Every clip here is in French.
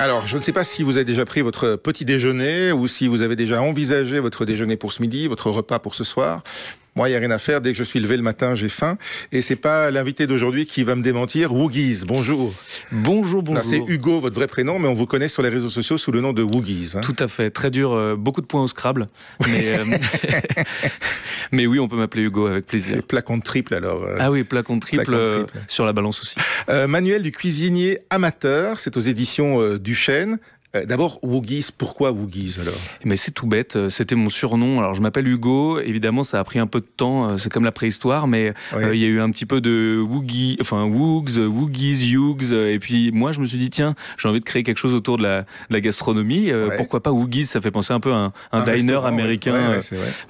Alors, je ne sais pas si vous avez déjà pris votre petit déjeuner ou si vous avez déjà envisagé votre déjeuner pour ce midi, votre repas pour ce soir. Moi, il n'y a rien à faire. Dès que je suis levé le matin, j'ai faim. Et c'est pas l'invité d'aujourd'hui qui va me démentir. Woogies, bonjour. Bonjour, bonjour. C'est Hugo, votre vrai prénom, mais on vous connaît sur les réseaux sociaux sous le nom de Woogies. Hein. Tout à fait. Très dur. Euh, beaucoup de points au Scrabble. Euh, mais, oui, on peut m'appeler Hugo avec plaisir. C'est plat de triple alors. Euh. ah oui, plaquant contre triple, sur la balance aussi. manuel du cuisinier amateur. C'est aux éditions du Chêne. Euh, d'abord, Woogies, pourquoi Woogies alors Mais c'est tout bête, euh, c'était mon surnom. Alors je m'appelle Hugo, évidemment ça a pris un peu de temps, euh, c'est comme la préhistoire, mais il y a eu un petit peu de Woogie, enfin woogies, Woogies, Hughes, et puis moi je me suis dit tiens, j'ai envie de créer quelque chose autour de la, gastronomie, pourquoi pas Woogies, ça fait penser un peu à un, diner américain.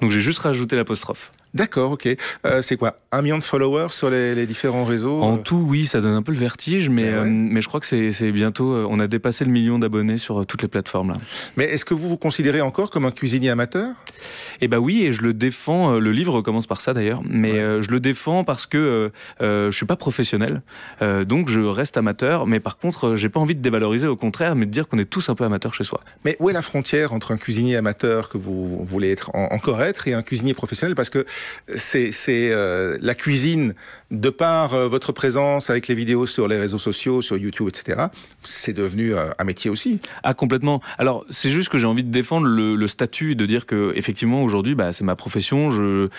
donc j'ai juste rajouté l'apostrophe. D'accord, ok. Euh, c'est quoi Un million de followers sur les, différents réseaux En euh tout, oui, ça donne un peu le vertige, mais, ben euh, mais, je crois que c'est bientôt. on a dépassé le million d'abonnés sur toutes les plateformes là. Mais est-ce que vous vous considérez encore comme un cuisinier amateur Eh bien oui, et je le défends. Le livre commence par ça d'ailleurs, mais je le défends parce que je suis pas professionnel, donc je reste amateur. Mais par contre, j'ai pas envie de dévaloriser, au contraire, mais de dire qu'on est tous un peu amateurs chez soi. Mais où est la frontière entre un cuisinier amateur que vous voulez être encore être et un cuisinier professionnel Parce que c'est euh, la cuisine de par euh, votre présence avec les vidéos sur les réseaux sociaux, sur YouTube, etc., c'est devenu euh, un métier aussi. Ah, complètement. Alors, c'est juste que j'ai envie de défendre le, statut et de dire que, effectivement, aujourd'hui, bah, c'est ma profession. Je,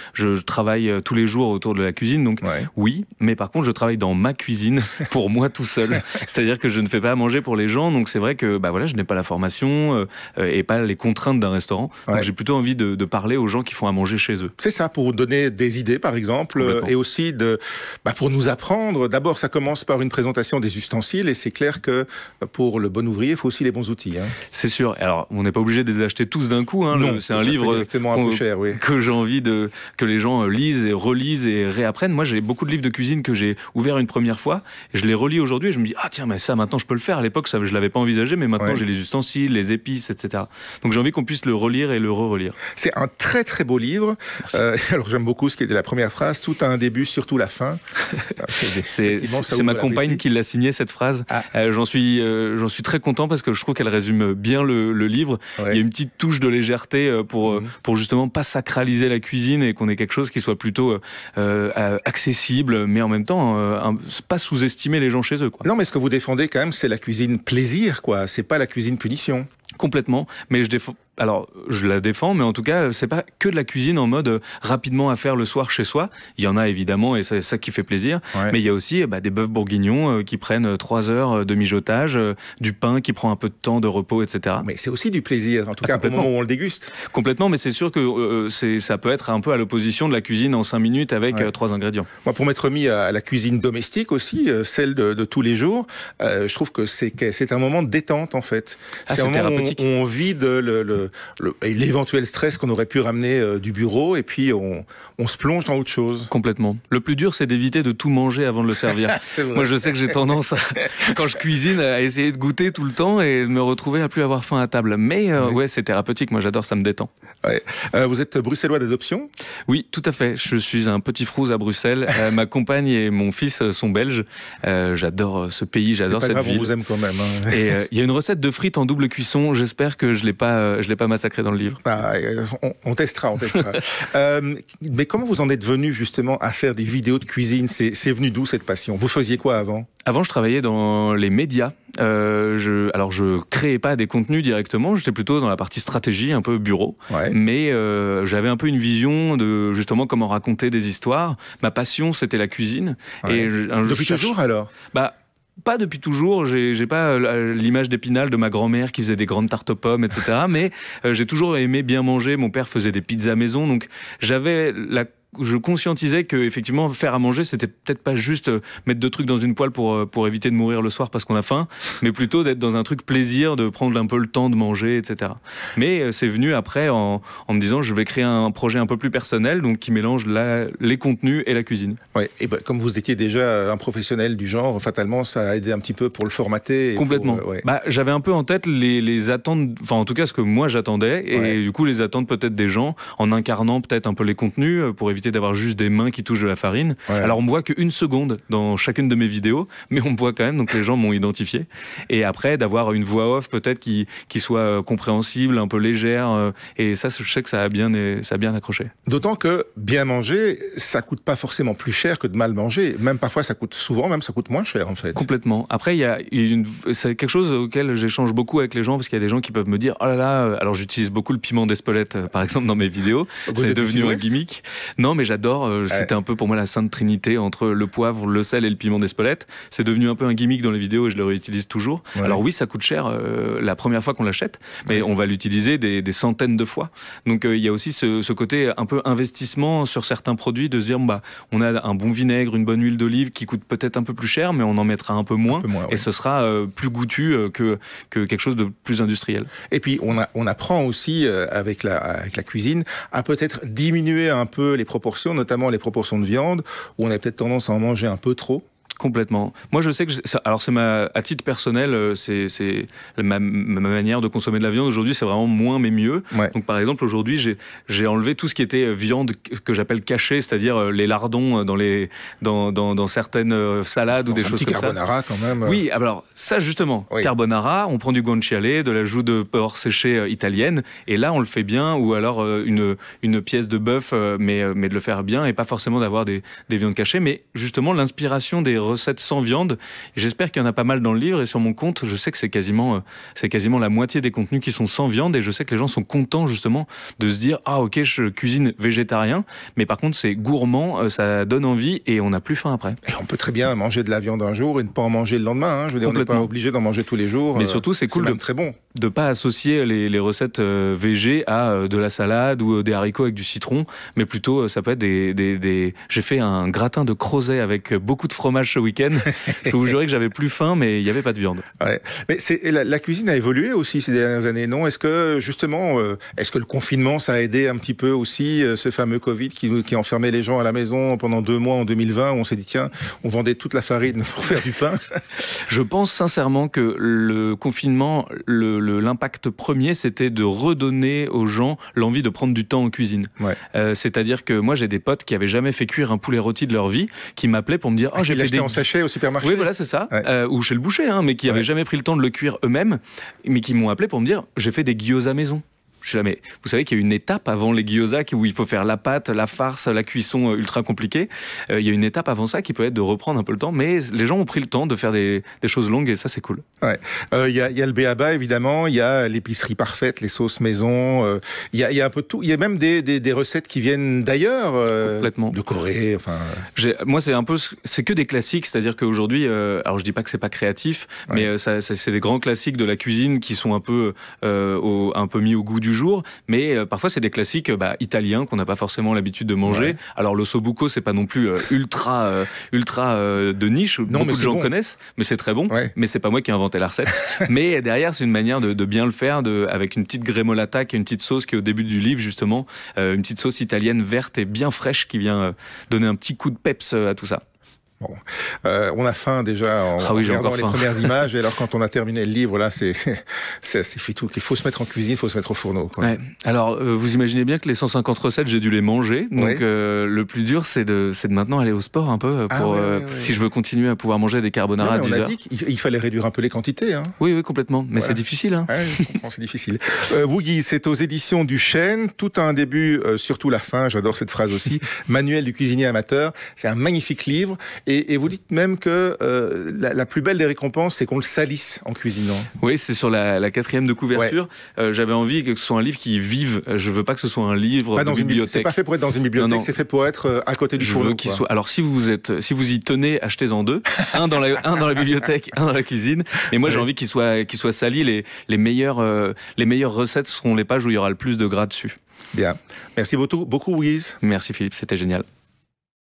travaille euh, tous les jours autour de la cuisine. Donc, oui, mais par contre, je travaille dans ma cuisine pour moi tout seul. C'est-à-dire que je ne fais pas à manger pour les gens. Donc, c'est vrai que bah, voilà, je n'ai pas la formation et pas les contraintes d'un restaurant. Donc, j'ai plutôt envie de, parler aux gens qui font à manger chez eux. C'est ça, pour donner des idées, par exemple, et aussi de bah, pour nous apprendre. D'abord, ça commence par une présentation des ustensiles et c'est clair que pour le bon ouvrier, il faut aussi les bons outils. Hein. C'est sûr. Alors, on n'est pas obligé de les acheter tous d'un coup. Hein. c'est un livre que j'ai envie de que les gens euh, lisent et relisent et réapprennent. Moi, j'ai beaucoup de livres de cuisine que j'ai ouverts une première fois. Et je les relis aujourd'hui et je me dis ah tiens mais ça maintenant je peux le faire. À l'époque, ça je l'avais pas envisagé, mais maintenant j'ai les ustensiles, les épices, etc. Donc j'ai envie qu'on puisse le relire et le re-relire. C'est un très très beau livre. Euh, alors j'aime beaucoup ce qui était la première phrase. Tout à un début, surtout la fin. Hein. C'est ma compagne qui l'a signé cette phrase. Ah. Euh, euh, j'en suis, très content parce que je trouve qu'elle résume bien le, livre. Il y a une petite touche de légèreté euh, mhm. pour, justement pas sacraliser la cuisine et qu'on ait quelque chose qui soit plutôt accessible, mais en même temps pas sous-estimer les gens chez eux. Non, mais ce que vous défendez quand même, c'est la cuisine plaisir, quoi. C'est pas la cuisine punition. Complètement, mais je défends alors je la défends, mais en tout cas, c'est pas que de la cuisine en mode euh, rapidement à faire le soir chez soi. Il y en a évidemment, et c'est ça qui fait plaisir. Mais il y a aussi euh, bah, des bœufs bourguignons euh, qui prennent trois heures de mijotage, du pain qui prend un peu de temps de repos, etc. Mais c'est aussi du plaisir, en tout ah, cas au moment où on le déguste. Complètement, mais c'est sûr que ça peut être un peu à l'opposition de la cuisine en cinq minutes avec trois ingrédients. Moi, pour m'être mis à la cuisine domestique aussi, celle de, tous les jours, je trouve que c'est un moment de détente en fait. Ah, c'est un moment où on, vit on le l'éventuel stress qu'on aurait pu ramener euh, du bureau, et puis on, se plonge dans autre chose. Complètement. Le plus dur, c'est d'éviter de tout manger avant de le servir. Moi, je sais que j'ai tendance, quand je cuisine, à essayer de goûter tout le temps et de me retrouver à plus avoir faim à table. Mais euh, oui. ouais, c'est thérapeutique. Moi, j'adore, ça me détend. Euh, vous êtes bruxellois d'adoption Oui, tout à fait. Je suis un petit frouze à Bruxelles. ma compagne et mon fils sont belges. j'adore ce pays, j'adore cette ville. vous aime quand même. Hein. Et il y a une recette de frites en double cuisson. J'espère que je l'ai pas, je pas massacré dans le livre. Bah, euh, on, testera, on testera. Euh, mais comment vous en êtes venu justement à faire des vidéos de cuisine C'est venu d'où cette passion Vous faisiez quoi avant Avant, je travaillais dans les médias. Euh, je, alors, je créais pas des contenus directement. J'étais plutôt dans la partie stratégie, un peu bureau. Mais euh, j'avais un peu une vision de justement comment raconter des histoires. Ma passion, c'était la cuisine. Et Depuis toujours jour alors Bah pas depuis toujours. J'ai pas euh, l'image d'épinal de ma grand-mère qui faisait des grandes tartes aux pommes, etc. mais euh, j'ai toujours aimé bien manger. Mon père faisait des pizzas maison, donc j'avais la je conscientisais que effectivement faire à manger c'était peut-être pas juste euh, mettre deux trucs dans une poêle pour euh, pour éviter de mourir le soir parce qu'on a faim mais plutôt d'être dans un truc plaisir de prendre un peu le temps de manger etc mais euh, c'est venu après en, me disant je vais créer un projet un peu plus personnel donc qui mélange les contenus et la cuisine ouais et ben, comme vous étiez déjà un professionnel du genre fatalement ça a aidé un petit peu pour le formater complètement bah, j'avais un peu en tête les, attentes enfin en tout cas ce que moi j'attendais et du coup les attentes peut-être des gens en incarnant peut-être un peu les contenus pour éviter d'avoir juste des mains qui touchent de la farine. Alors on me voit qu'une seconde dans chacune de mes vidéos, mais on me voit quand même, donc les gens m'ont identifié. Et après, d'avoir une voix off peut-être qui, qui soit euh, compréhensible, un peu légère. Euh, et ça, je sais que ça a bien, ça bien accroché. D'autant que bien manger, ça coûte pas forcément plus cher que de mal manger. Même parfois, ça coûte souvent, même ça coûte moins cher en fait. Complètement. Après, il y a une... c'est quelque chose auquel j'échange beaucoup avec les gens parce qu'il y a des gens qui peuvent me dire, oh là là, euh, alors j'utilise beaucoup le piment d'Espelette, par exemple, dans mes vidéos. C'est devenu un gimmick. Non, mais j'adore. Euh, c'était un peu pour moi la sainte trinité entre le poivre, le sel et le piment d'Espelette. C'est devenu un peu un gimmick dans les vidéos et je le réutilise toujours. Alors oui, ça coûte cher euh, la première fois qu'on l'achète, mais on va l'utiliser des, centaines de fois. Donc euh, il y a aussi ce, côté un peu investissement sur certains produits de se dire bah on a un bon vinaigre, une bonne huile d'olive qui coûte peut-être un peu plus cher, mais on en mettra un peu moins, et ce sera plus goûtu que, que quelque chose de plus industriel. Et puis on, a, on apprend aussi avec la, avec la cuisine à peut-être diminuer un peu les proportions notamment les proportions de viande, où on a peut-être tendance à en manger un peu trop. Complètement. Moi, je sais que. alors, c'est ma. À titre personnel, euh, c'est ma, manière de consommer de la viande aujourd'hui, c'est vraiment moins mais mieux. Donc, par exemple, aujourd'hui, j'ai enlevé tout ce qui était euh, viande que j'appelle cachée, c'est-à-dire euh, les lardons dans, certaines salades ou des choses comme ça. carbonara quand même. Oui, alors, ça justement, carbonara, on prend du guanciale, de la joue de porc séchée italienne, et là, on le fait bien, ou alors une, pièce de bœuf, mais, de le faire bien, et pas forcément d'avoir des, des viandes cachées, mais justement, l'inspiration des recettes sans viande. J'espère qu'il y en a pas mal dans le livre et sur mon compte, je sais que c'est quasiment, euh, c'est quasiment la moitié des contenus qui sont sans viande et je sais que les gens sont contents justement de se dire ah ok je cuisine végétarien, mais par contre c'est gourmand, euh, ça donne envie et on n'a plus faim après. on peut très bien manger de la viande un jour et ne pas en manger le lendemain. Hein. Je veux dire, on n'est pas obligé d'en manger tous les jours. Mais euh, surtout c'est cool de très bon de pas associer les, recettes euh, VG à euh, de la salade ou euh, des haricots avec du citron, mais plutôt ça peut être des. J'ai fait un gratin de crozet avec beaucoup de fromage ce week-end. je vous jure que j'avais plus faim, mais il n'y avait pas de viande. Mais la, cuisine a évolué aussi ces dernières années, non Est-ce que justement, est-ce que le confinement ça a aidé un petit peu aussi ce fameux Covid qui, qui enfermait les gens à la maison pendant deux mois en 2020 où on s'est dit tiens, on vendait toute la farine pour faire du pain. je pense sincèrement que le confinement le l'impact premier, c'était de redonner aux gens l'envie de prendre du temps en cuisine. Euh, c'est-à-dire que moi, j'ai des potes qui n'avaient jamais fait cuire un poulet rôti de leur vie, qui m'appelaient pour me dire, oh, ah, j'ai fait des... en sachet au supermarché. Oui, voilà, c'est ça, euh, ou chez le boucher, hein, mais qui n'avaient jamais pris le temps de le cuire eux-mêmes, mais qui m'ont appelé pour me dire, j'ai fait des guillots à maison. Je suis là, mais vous savez qu'il y a une étape avant les gyoza où il faut faire la pâte, la farce, la cuisson euh, ultra compliquée. Euh, il y a une étape avant ça qui peut être de reprendre un peu le temps, mais les gens ont pris le temps de faire des, choses longues et ça, c'est cool. Euh, il ouais. y, a, le béaba, évidemment, il y a l'épicerie parfaite, les sauces maison, il y, a un peu de tout. Il y a même des, recettes qui viennent d'ailleurs, complètement de Corée. Enfin... Moi, c'est un peu, c'est que des classiques, c'est-à-dire qu'aujourd'hui, alors je dis pas que c'est pas créatif, mais c'est des grands classiques de la cuisine qui sont un peu, un peu mis au goût du mais euh, parfois c'est des classiques bah, italiens qu'on n'a pas forcément l'habitude de manger. alors le sobuco, c'est pas non plus euh, ultra, euh, ultra de niche, non, beaucoup de gens connaissent, mais c'est très bon. Mais c'est pas moi qui ai inventé la recette. mais derrière, c'est une manière de, bien le faire, avec une petite grémolata qui est une petite sauce qui est au début du livre justement, une petite sauce italienne verte et bien fraîche qui vient donner un petit coup de peps à tout ça. Bon. Euh, on a faim déjà en ah regardant les premières images, et alors quand on a terminé le livre, là, c'est tout. Il faut se mettre en cuisine, il faut se mettre au fourneau. Alors, euh, vous imaginez bien que les 150 recettes, j'ai dû les manger. Donc, euh, le plus dur, c'est de, de maintenant aller au sport un peu, ah pour, si je veux continuer à pouvoir manger des carbonara à 10 On a dit qu'il fallait réduire un peu les quantités. Hein. Oui, oui, complètement. Mais c'est difficile. Hein. c'est difficile. Woogie, c'est aux éditions du Chêne. Tout a un début, surtout la fin. J'adore cette phrase aussi. Manuel du cuisinier amateur. C'est un magnifique livre. Et, vous dites même que euh, la, plus belle des récompenses, c'est qu'on le salisse en cuisinant. Oui, c'est sur la, quatrième de couverture. Euh, j'avais envie que ce soit un livre qui vive. Je veux pas que ce soit un livre dans de une bibliothèque. C'est pas fait pour être dans une bibliothèque, c'est fait pour être euh, à côté du fourneau. soit... Alors si vous êtes, si vous y tenez, achetez-en deux. un dans la, un dans la bibliothèque, un dans la cuisine. Et moi, j'ai envie qu'il soit, qu'il soit sali. Les, les meilleures, les meilleures recettes seront les pages où il y aura le plus de gras dessus. Bien. Merci beaucoup, beaucoup Merci Philippe, c'était génial.